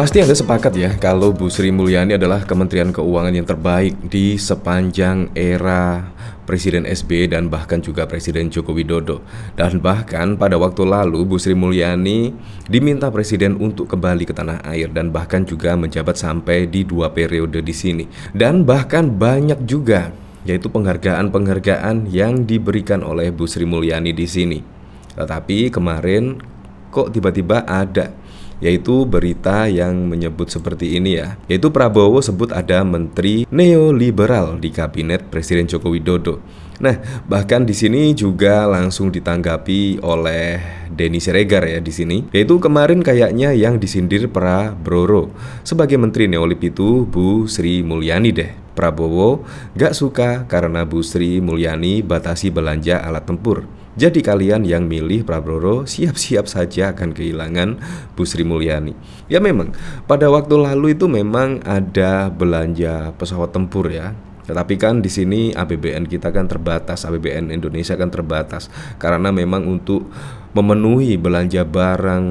Pasti Anda sepakat ya kalau Bu Sri Mulyani adalah Kementerian Keuangan yang terbaik di sepanjang era Presiden SBY dan bahkan juga Presiden Joko Widodo. Dan bahkan pada waktu lalu Bu Sri Mulyani diminta Presiden untuk kembali ke tanah air dan bahkan juga menjabat sampai di dua periode di sini. Dan bahkan banyak juga yaitu penghargaan-penghargaan yang diberikan oleh Bu Sri Mulyani di sini. Tetapi kemarin kok tiba-tiba ada yaitu berita yang menyebut seperti ini ya, yaitu Prabowo sebut ada menteri neoliberal di kabinet Presiden Joko Widodo. Nah, bahkan di sini juga langsung ditanggapi oleh Denny Siregar ya di sini, yaitu kemarin kayaknya yang disindir broro sebagai menteri neolib itu Bu Sri Mulyani deh. Prabowo gak suka karena Bu Sri Mulyani batasi belanja alat tempur. Jadi kalian yang milih Prabowo siap-siap saja akan kehilangan Bu Sri Mulyani. Ya memang pada waktu lalu itu memang ada belanja pesawat tempur ya tetapi kan di sini APBN kita kan terbatas, APBN Indonesia kan terbatas karena memang untuk memenuhi belanja barang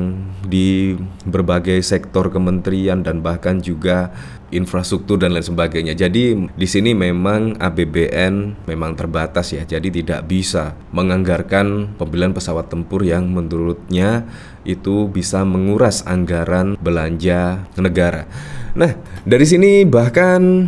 di berbagai sektor kementerian dan bahkan juga infrastruktur dan lain sebagainya. Jadi di sini memang APBN memang terbatas ya. Jadi tidak bisa menganggarkan pembelian pesawat tempur yang menurutnya itu bisa menguras anggaran belanja negara. Nah, dari sini bahkan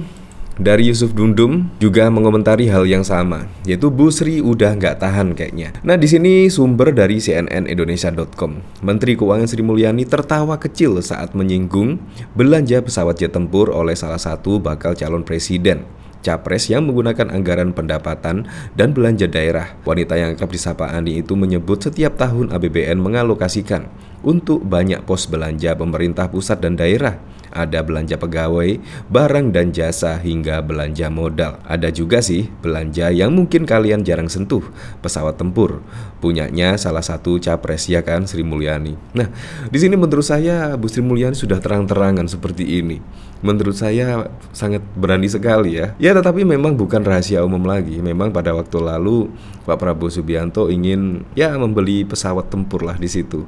dari Yusuf Dundum juga mengomentari hal yang sama, yaitu Bu Sri udah nggak tahan kayaknya. Nah di sini sumber dari cnnindonesia.com. Menteri Keuangan Sri Mulyani tertawa kecil saat menyinggung belanja pesawat jet tempur oleh salah satu bakal calon presiden capres yang menggunakan anggaran pendapatan dan belanja daerah. Wanita yang akrab disapa Andi itu menyebut setiap tahun APBN mengalokasikan untuk banyak pos belanja pemerintah pusat dan daerah ada belanja pegawai, barang dan jasa hingga belanja modal. Ada juga sih belanja yang mungkin kalian jarang sentuh, pesawat tempur. Punyanya salah satu capres ya kan Sri Mulyani. Nah, di sini menurut saya Bu Sri Mulyani sudah terang-terangan seperti ini. Menurut saya sangat berani sekali ya. Ya tetapi memang bukan rahasia umum lagi. Memang pada waktu lalu Pak Prabowo Subianto ingin ya membeli pesawat tempur lah di situ.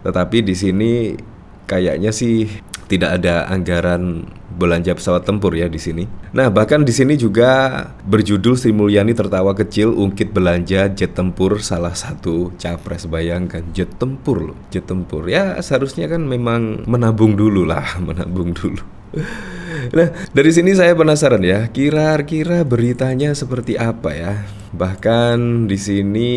Tetapi di sini kayaknya sih tidak ada anggaran belanja pesawat tempur ya di sini. Nah, bahkan di sini juga berjudul Sri Mulyani tertawa kecil ungkit belanja jet tempur salah satu capres bayangkan jet tempur loh, jet tempur. Ya seharusnya kan memang menabung dulu lah, menabung dulu. Nah, dari sini saya penasaran ya, kira-kira beritanya seperti apa ya? Bahkan di sini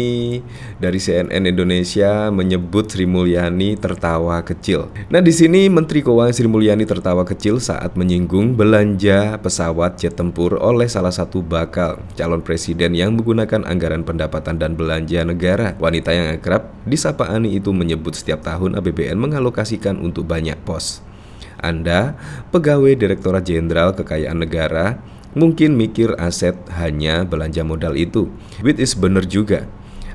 dari CNN Indonesia menyebut Sri Mulyani tertawa kecil. Nah, di sini Menteri Keuangan Sri Mulyani tertawa kecil saat menyinggung belanja pesawat jet tempur oleh salah satu bakal calon presiden yang menggunakan anggaran pendapatan dan belanja negara. Wanita yang akrab disapa Ani itu menyebut setiap tahun APBN mengalokasikan untuk banyak pos. Anda, pegawai Direktorat Jenderal Kekayaan Negara, mungkin mikir aset hanya belanja modal itu. Which is benar juga.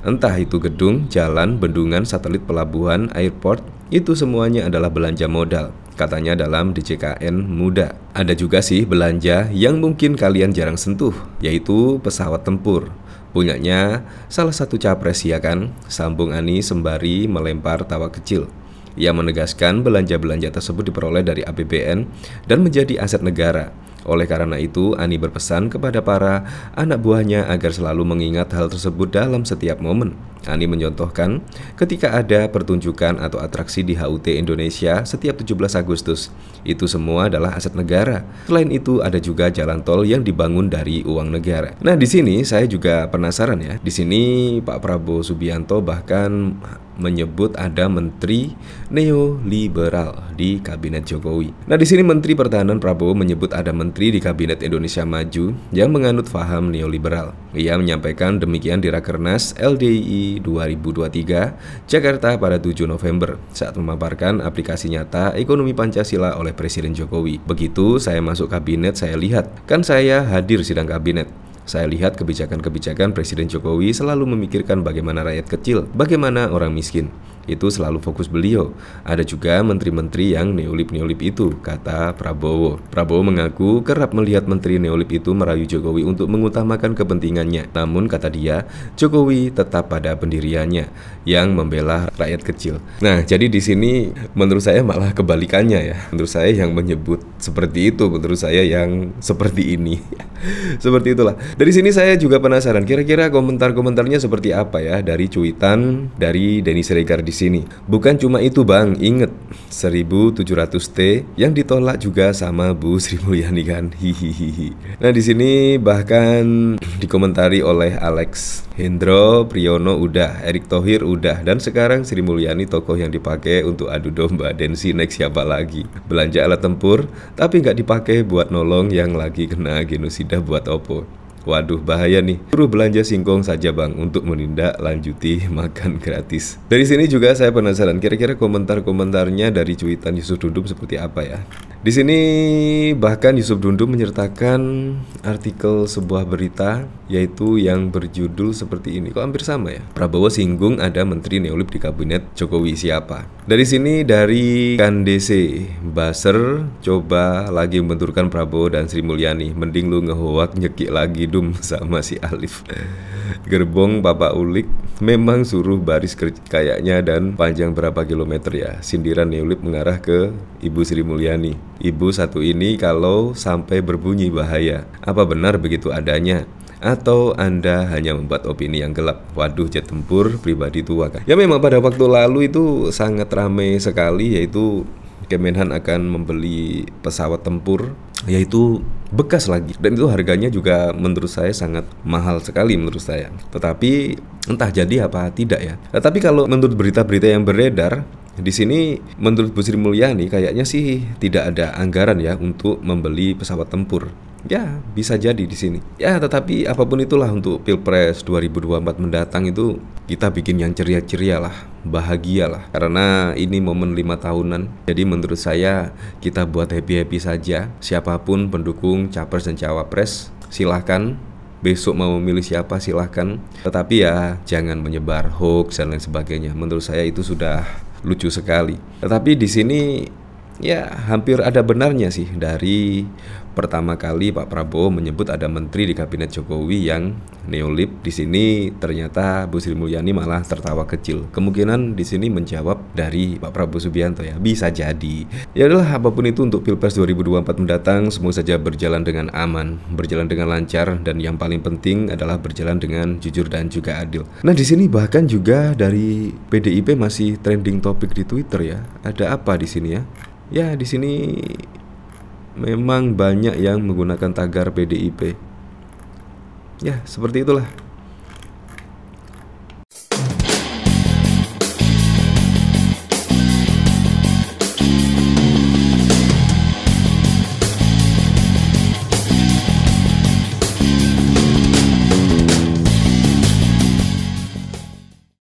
Entah itu gedung, jalan, bendungan, satelit pelabuhan, airport, itu semuanya adalah belanja modal, katanya dalam DJKN Muda. Ada juga sih belanja yang mungkin kalian jarang sentuh, yaitu pesawat tempur. Punyanya salah satu capres ya kan, sambung Ani sembari melempar tawa kecil. Ia menegaskan belanja-belanja tersebut diperoleh dari APBN dan menjadi aset negara oleh karena itu, Ani berpesan kepada para anak buahnya agar selalu mengingat hal tersebut dalam setiap momen. Ani mencontohkan, ketika ada pertunjukan atau atraksi di HUT Indonesia setiap 17 Agustus, itu semua adalah aset negara. Selain itu, ada juga jalan tol yang dibangun dari uang negara. Nah, di sini saya juga penasaran ya. Di sini Pak Prabowo Subianto bahkan menyebut ada menteri neoliberal di kabinet Jokowi. Nah, di sini Menteri Pertahanan Prabowo menyebut ada menteri menteri di Kabinet Indonesia Maju yang menganut faham neoliberal. Ia menyampaikan demikian di Rakernas LDI 2023 Jakarta pada 7 November saat memaparkan aplikasi nyata ekonomi Pancasila oleh Presiden Jokowi. Begitu saya masuk kabinet, saya lihat, kan saya hadir sidang kabinet. Saya lihat kebijakan-kebijakan Presiden Jokowi selalu memikirkan bagaimana rakyat kecil, bagaimana orang miskin. Itu selalu fokus beliau. Ada juga menteri-menteri yang neolip-neolip itu, kata Prabowo. Prabowo mengaku kerap melihat menteri neolip itu merayu Jokowi untuk mengutamakan kepentingannya. Namun kata dia, Jokowi tetap pada pendiriannya yang membela rakyat kecil. Nah, jadi di sini menurut saya malah kebalikannya ya. Menurut saya yang menyebut seperti itu, menurut saya yang seperti ini. seperti itulah. Dari sini saya juga penasaran kira-kira komentar-komentarnya seperti apa ya dari cuitan dari Denny Siregar di sini. Bukan cuma itu bang, inget 1700T yang ditolak juga sama Bu Sri Mulyani kan. Hihihihi. Nah di sini bahkan dikomentari oleh Alex Hendro Priyono udah, Erick Thohir udah, dan sekarang Sri Mulyani tokoh yang dipakai untuk adu domba dan si next siapa lagi. Belanja alat tempur, tapi nggak dipakai buat nolong yang lagi kena genosida buat Oppo. Waduh bahaya nih, suruh belanja singkong saja bang untuk menindak lanjuti makan gratis. Dari sini juga saya penasaran kira-kira komentar-komentarnya dari cuitan Yusuf Dudum seperti apa ya. Di sini bahkan Yusuf Dundu menyertakan artikel sebuah berita yaitu yang berjudul seperti ini. Kok hampir sama ya? Prabowo singgung ada menteri neolib di kabinet Jokowi siapa? Dari sini dari Kandese Baser coba lagi membenturkan Prabowo dan Sri Mulyani. Mending lu ngehoak nyekik lagi dum sama si Alif. Gerbong Bapak Ulik memang suruh baris kayaknya dan panjang berapa kilometer ya. Sindiran Neulip mengarah ke Ibu Sri Mulyani. Ibu satu ini kalau sampai berbunyi bahaya. Apa benar begitu adanya? atau Anda hanya membuat opini yang gelap. Waduh, jet tempur pribadi tua kan. Ya memang pada waktu lalu itu sangat ramai sekali yaitu Kemenhan akan membeli pesawat tempur yaitu bekas lagi dan itu harganya juga menurut saya sangat mahal sekali menurut saya tetapi entah jadi apa tidak ya tetapi kalau menurut berita-berita yang beredar di sini menurut Bu Sri Mulyani kayaknya sih tidak ada anggaran ya untuk membeli pesawat tempur. Ya, bisa jadi di sini. Ya, tetapi apapun itulah untuk Pilpres 2024 mendatang itu kita bikin yang ceria-ceria lah, bahagia lah. Karena ini momen lima tahunan. Jadi menurut saya kita buat happy-happy saja. Siapapun pendukung Capres dan Cawapres, silahkan besok mau memilih siapa silahkan tetapi ya jangan menyebar hoax dan lain sebagainya menurut saya itu sudah lucu sekali. Tetapi di sini ya hampir ada benarnya sih dari pertama kali Pak Prabowo menyebut ada menteri di kabinet Jokowi yang neolib di sini ternyata Bu Sri Mulyani malah tertawa kecil. Kemungkinan di sini menjawab dari Pak Prabowo Subianto ya bisa jadi ya adalah apapun itu untuk Pilpres 2024 mendatang semua saja berjalan dengan aman berjalan dengan lancar dan yang paling penting adalah berjalan dengan jujur dan juga adil nah di sini bahkan juga dari PDIP masih trending topik di Twitter ya ada apa di sini ya ya di sini memang banyak yang menggunakan tagar PDIP ya seperti itulah